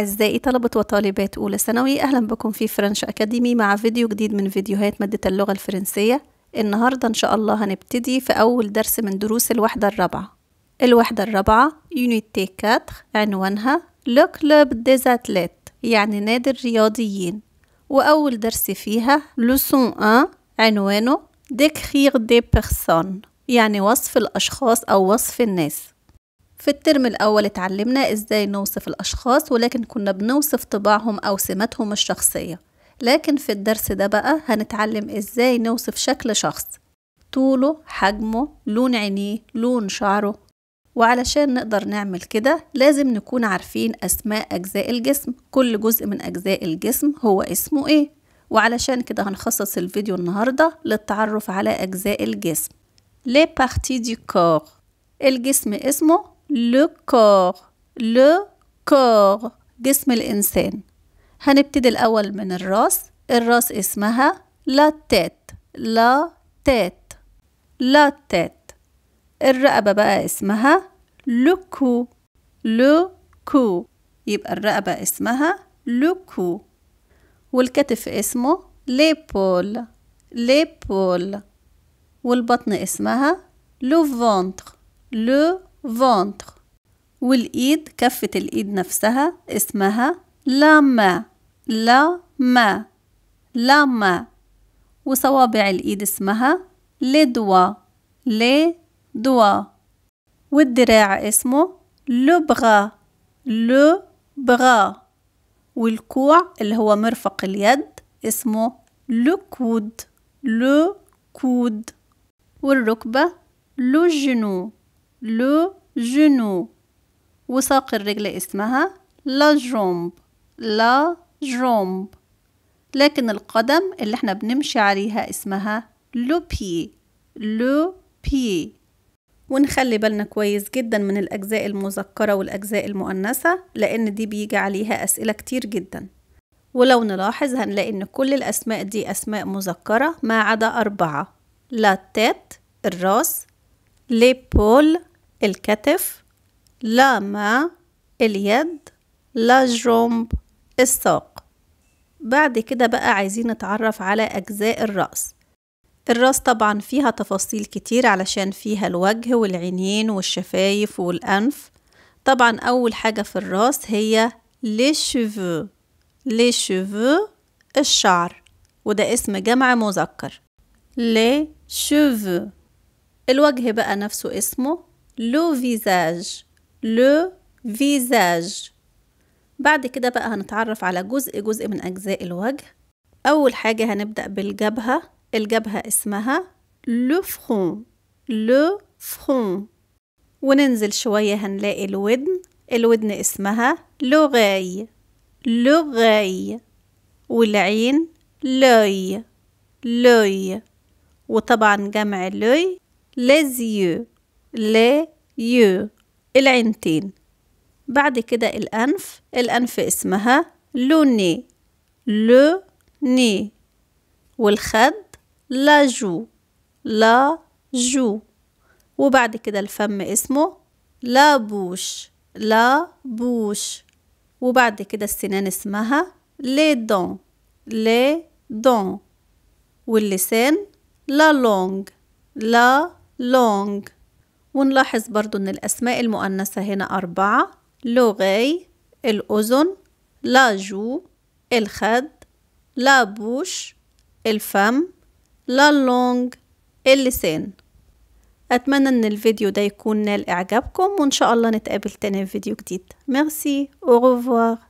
أعزائي طلبة وطالبات أولى ثانوي أهلا بكم في فرنش أكاديمي مع فيديو جديد من فيديوهات مادة اللغة الفرنسية النهاردة إن شاء الله هنبتدي في أول درس من دروس الوحدة الرابعة الوحدة الرابعة يونيتي 4 عنوانها لو كلوب ديز أتليت يعني نادي الرياضيين وأول درس فيها لوسون 1 عنوانه ديكخير دي بيرسون يعني وصف الأشخاص أو وصف الناس في الترم الأول اتعلمنا إزاي نوصف الأشخاص ولكن كنا بنوصف طباعهم أو سماتهم الشخصية لكن في الدرس ده بقى هنتعلم إزاي نوصف شكل شخص طوله حجمه لون عينيه لون شعره وعلشان نقدر نعمل كده لازم نكون عارفين أسماء أجزاء الجسم كل جزء من أجزاء الجسم هو اسمه إيه وعلشان كده هنخصص الفيديو النهاردة للتعرف على أجزاء الجسم Les parties du corps الجسم اسمه لو كور لو كور جسم الإنسان هنبتدي الأول من الراس الراس اسمها لا تيت لا تيت لا تيت الرقبة بقى اسمها لو كو يبقى الرقبة اسمها كو والكتف اسمه ليبول ليبول والبطن اسمها لو فونتر لو فونتر والإيد كفة الإيد نفسها اسمها لاما لاما لاما وصوابع الإيد اسمها لدوا لدوا والدراع اسمه لبغا لبغا والكوع اللي هو مرفق اليد اسمه لكود لكود والركبة لجنو لو جنو وساق الرجل اسمها لا جومب لا جومب لكن القدم اللي احنا بنمشي عليها اسمها لو بي لو بي ونخلي بالنا كويس جدا من الأجزاء المذكرة والأجزاء المؤنثة لأن دي بيجي عليها أسئلة كتير جدا ولو نلاحظ هنلاقي إن كل الأسماء دي أسماء مذكرة ما عدا أربعة لا تيت الراس ليبول الكتف لا ما اليد لا جرومب الساق بعد كده بقى عايزين نتعرف على أجزاء الرأس الراس طبعا فيها تفاصيل كتير علشان فيها الوجه والعينين والشفايف والأنف طبعا أول حاجة في الراس هي لي شيفو لي شيفو الشعر وده اسم جمع مذكر لي شيفو الوجه بقى نفسه اسمه لو فيزاج لو فيزاج بعد كده بقى هنتعرف على جزء جزء من أجزاء الوجه أول حاجة هنبدأ بالجبهة الجبهة اسمها لو فرون لو فرون وننزل شوية هنلاقي الودن الودن اسمها لوغاي لوغاي والعين لوي لوي وطبعا جمع لوي ليزيو ل يو العينتين بعد كده الأنف الأنف اسمها لوني لو ني والخد لا جو لا جو وبعد كده الفم اسمه لا بوش لا بوش وبعد كده السنان اسمها لي دون لي دون واللسان لا لونج لا لونج ونلاحظ برضو ان الاسماء المؤنثة هنا اربعة لغي الاذن لاجو الخد لابوش الفم لالونج اللسان أتمنى أن الفيديو ده يكون نال إعجابكم وإن شاء الله نتقابل تاني في فيديو جديد ميرسي أو